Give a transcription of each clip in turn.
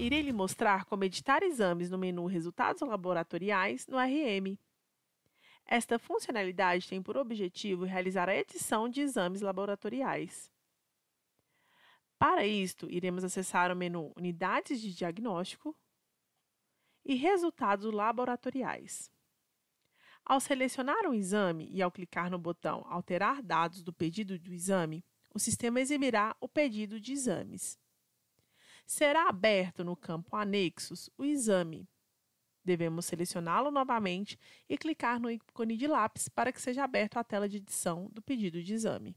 irei lhe mostrar como editar exames no menu Resultados Laboratoriais no RM. Esta funcionalidade tem por objetivo realizar a edição de exames laboratoriais. Para isto, iremos acessar o menu Unidades de Diagnóstico e Resultados Laboratoriais. Ao selecionar um exame e ao clicar no botão Alterar dados do pedido do exame, o sistema exibirá o pedido de exames será aberto no campo Anexos o exame. Devemos selecioná-lo novamente e clicar no ícone de lápis para que seja aberto a tela de edição do pedido de exame.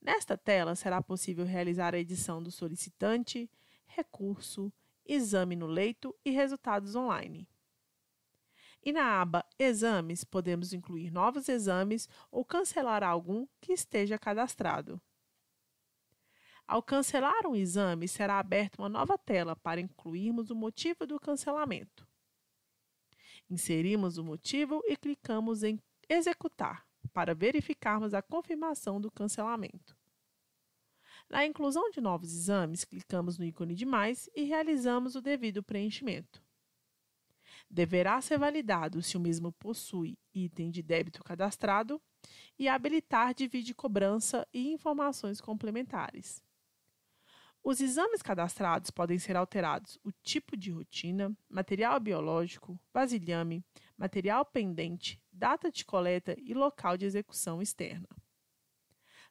Nesta tela será possível realizar a edição do solicitante, recurso, exame no leito e resultados online. E na aba Exames, podemos incluir novos exames ou cancelar algum que esteja cadastrado. Ao cancelar um exame, será aberta uma nova tela para incluirmos o motivo do cancelamento. Inserimos o motivo e clicamos em Executar para verificarmos a confirmação do cancelamento. Na inclusão de novos exames, clicamos no ícone de mais e realizamos o devido preenchimento. Deverá ser validado se o mesmo possui item de débito cadastrado e habilitar divide cobrança e informações complementares. Os exames cadastrados podem ser alterados o tipo de rotina, material biológico, vasilhame, material pendente, data de coleta e local de execução externa.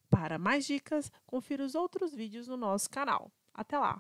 Para mais dicas, confira os outros vídeos no nosso canal. Até lá!